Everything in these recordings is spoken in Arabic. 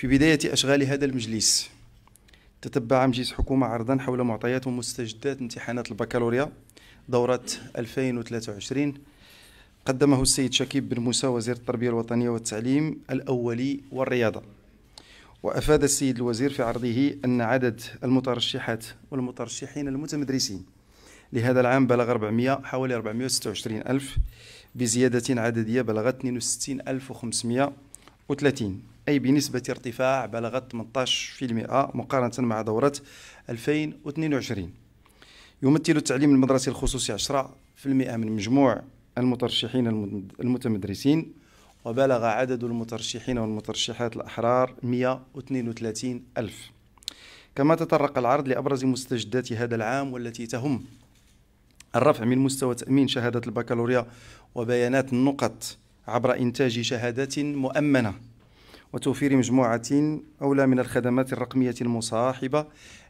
في بداية أشغال هذا المجلس تتبع مجلس حكومة عرضا حول معطيات ومستجدات امتحانات البكالوريا دورة 2023 قدمه السيد شكيب بن موسى وزير التربية الوطنية والتعليم الأولي والرياضة وأفاد السيد الوزير في عرضه أن عدد المترشحات والمترشحين المتمدرسين لهذا العام بلغ 400 حوالي 426 ألف بزيادة عددية بلغت 62500 2030 أي بنسبة ارتفاع بلغت 18% مقارنة مع دورة 2022 يمثل التعليم المدرسي الخصوصي 10% من مجموع المترشحين المتمدرسين وبلغ عدد المترشحين والمترشحات الأحرار 132 ألف كما تطرق العرض لأبرز مستجدات هذا العام والتي تهم الرفع من مستوى تأمين شهادة البكالوريا وبيانات النقط عبر إنتاج شهادات مؤمنة وتوفير مجموعة أولى من الخدمات الرقمية المصاحبة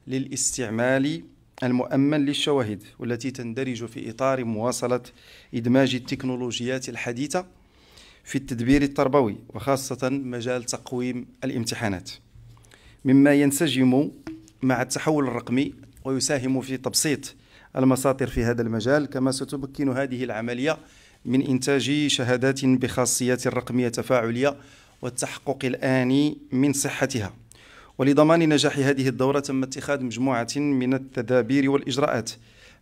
للاستعمال المؤمن للشواهد والتي تندرج في إطار مواصلة إدماج التكنولوجيات الحديثة في التدبير التربوي وخاصة مجال تقويم الامتحانات مما ينسجم مع التحول الرقمي ويساهم في تبسيط المساطر في هذا المجال كما ستمكن هذه العملية من إنتاج شهادات بخاصيات رقمية تفاعلية والتحقق الآني من صحتها ولضمان نجاح هذه الدورة تم اتخاذ مجموعة من التدابير والإجراءات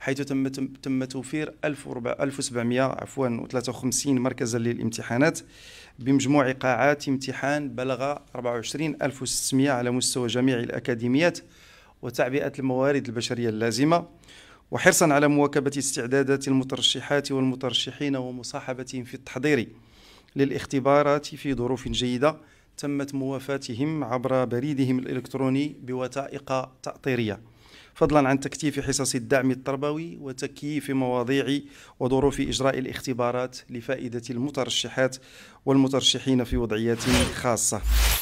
حيث تم تم توفير 1700 عفوا 53 مركزا للامتحانات بمجموع قاعات امتحان بلغ 24600 على مستوى جميع الأكاديميات وتعبئة الموارد البشرية اللازمة وحرصا على مواكبة استعدادات المترشحات والمترشحين ومصاحبتهم في التحضير للاختبارات في ظروف جيدة تمت موافاتهم عبر بريدهم الإلكتروني بوثائق تأطيرية فضلا عن تكتيف حصص الدعم التربوي وتكييف مواضيع وظروف إجراء الاختبارات لفائدة المترشحات والمترشحين في وضعيات خاصة